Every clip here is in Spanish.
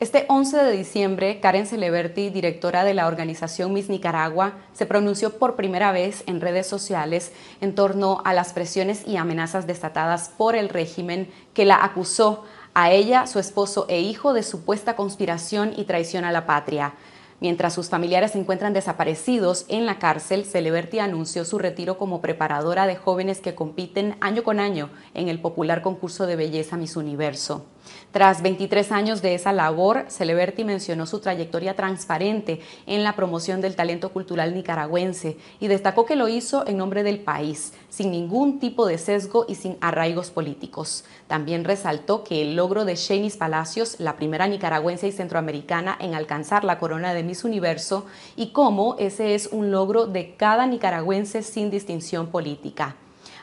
Este 11 de diciembre, Karen Celeberti, directora de la organización Miss Nicaragua, se pronunció por primera vez en redes sociales en torno a las presiones y amenazas desatadas por el régimen que la acusó a ella, su esposo e hijo de supuesta conspiración y traición a la patria. Mientras sus familiares se encuentran desaparecidos en la cárcel, Celeberti anunció su retiro como preparadora de jóvenes que compiten año con año en el popular concurso de belleza Miss Universo. Tras 23 años de esa labor, Celeberti mencionó su trayectoria transparente en la promoción del talento cultural nicaragüense y destacó que lo hizo en nombre del país, sin ningún tipo de sesgo y sin arraigos políticos. También resaltó que el logro de Shenis Palacios, la primera nicaragüense y centroamericana en alcanzar la corona de Miss Universo, y cómo ese es un logro de cada nicaragüense sin distinción política.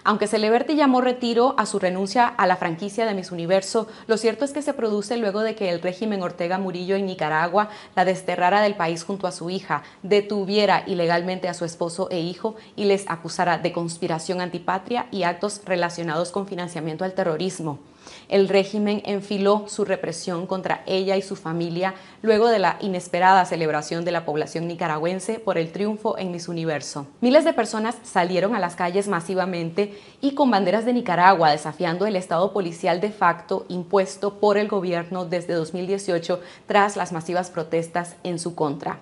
Aunque Celeberti llamó retiro a su renuncia a la franquicia de Miss Universo, lo cierto es que se produce luego de que el régimen Ortega Murillo en Nicaragua la desterrara del país junto a su hija, detuviera ilegalmente a su esposo e hijo y les acusara de conspiración antipatria y actos relacionados con financiamiento al terrorismo. El régimen enfiló su represión contra ella y su familia luego de la inesperada celebración de la población nicaragüense por el triunfo en Miss Universo. Miles de personas salieron a las calles masivamente y con banderas de Nicaragua desafiando el estado policial de facto impuesto por el gobierno desde 2018 tras las masivas protestas en su contra.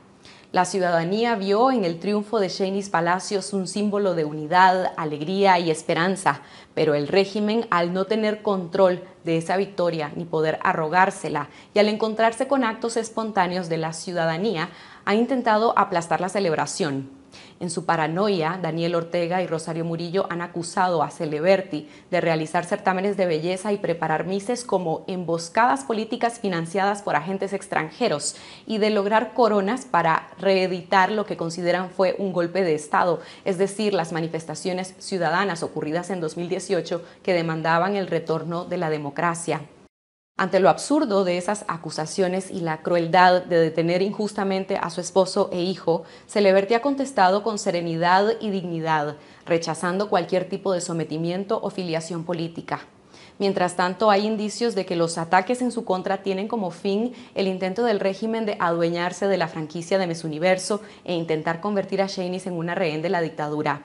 La ciudadanía vio en el triunfo de Shaney's Palacios un símbolo de unidad, alegría y esperanza, pero el régimen, al no tener control de esa victoria ni poder arrogársela, y al encontrarse con actos espontáneos de la ciudadanía, ha intentado aplastar la celebración, en su paranoia, Daniel Ortega y Rosario Murillo han acusado a Celeberti de realizar certámenes de belleza y preparar mises como emboscadas políticas financiadas por agentes extranjeros y de lograr coronas para reeditar lo que consideran fue un golpe de Estado, es decir, las manifestaciones ciudadanas ocurridas en 2018 que demandaban el retorno de la democracia. Ante lo absurdo de esas acusaciones y la crueldad de detener injustamente a su esposo e hijo, Celeberti ha contestado con serenidad y dignidad, rechazando cualquier tipo de sometimiento o filiación política. Mientras tanto, hay indicios de que los ataques en su contra tienen como fin el intento del régimen de adueñarse de la franquicia de Mesuniverso e intentar convertir a Shanice en una rehén de la dictadura.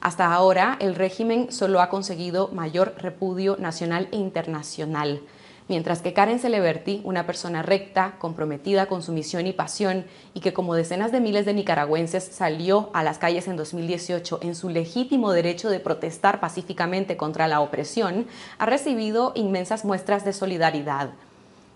Hasta ahora, el régimen solo ha conseguido mayor repudio nacional e internacional mientras que Karen Celeberti, una persona recta, comprometida con su misión y pasión, y que como decenas de miles de nicaragüenses salió a las calles en 2018 en su legítimo derecho de protestar pacíficamente contra la opresión, ha recibido inmensas muestras de solidaridad.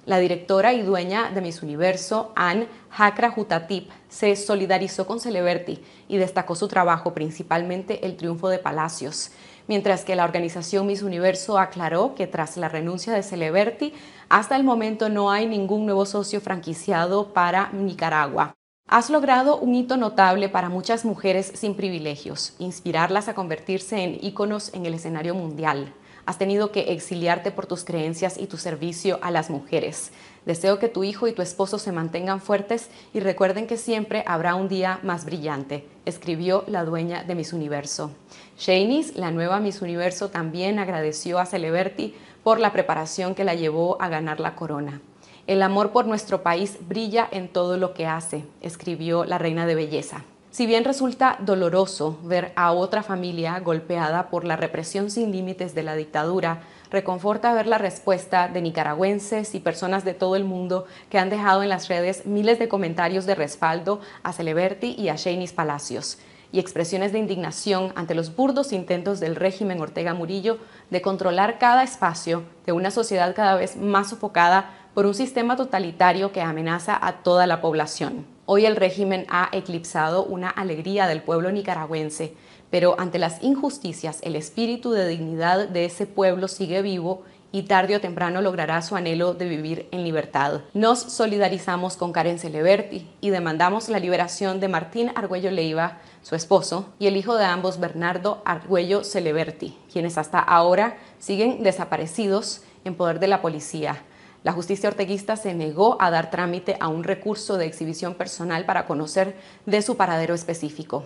La directora y dueña de Miss Universo, Anne Hakra Jutatip, se solidarizó con Celeberti y destacó su trabajo, principalmente el triunfo de Palacios, mientras que la organización Miss Universo aclaró que tras la renuncia de Celeberti, hasta el momento no hay ningún nuevo socio franquiciado para Nicaragua. Has logrado un hito notable para muchas mujeres sin privilegios, inspirarlas a convertirse en íconos en el escenario mundial, Has tenido que exiliarte por tus creencias y tu servicio a las mujeres. Deseo que tu hijo y tu esposo se mantengan fuertes y recuerden que siempre habrá un día más brillante, escribió la dueña de Miss Universo. Shanice, la nueva Miss Universo, también agradeció a Celeberti por la preparación que la llevó a ganar la corona. El amor por nuestro país brilla en todo lo que hace, escribió la reina de belleza. Si bien resulta doloroso ver a otra familia golpeada por la represión sin límites de la dictadura, reconforta ver la respuesta de nicaragüenses y personas de todo el mundo que han dejado en las redes miles de comentarios de respaldo a Celeberti y a Sheinis Palacios y expresiones de indignación ante los burdos intentos del régimen Ortega Murillo de controlar cada espacio de una sociedad cada vez más sofocada por un sistema totalitario que amenaza a toda la población. Hoy el régimen ha eclipsado una alegría del pueblo nicaragüense, pero ante las injusticias el espíritu de dignidad de ese pueblo sigue vivo y tarde o temprano logrará su anhelo de vivir en libertad. Nos solidarizamos con Karen Celeberti y demandamos la liberación de Martín Argüello Leiva, su esposo, y el hijo de ambos, Bernardo Argüello Celeberti, quienes hasta ahora siguen desaparecidos en poder de la policía. La justicia orteguista se negó a dar trámite a un recurso de exhibición personal para conocer de su paradero específico.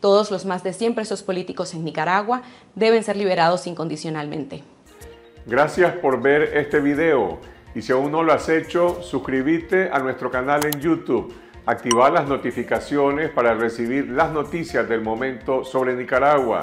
Todos los más de 100 presos políticos en Nicaragua deben ser liberados incondicionalmente. Gracias por ver este video y si aún no lo has hecho, suscríbete a nuestro canal en YouTube, activa las notificaciones para recibir las noticias del momento sobre Nicaragua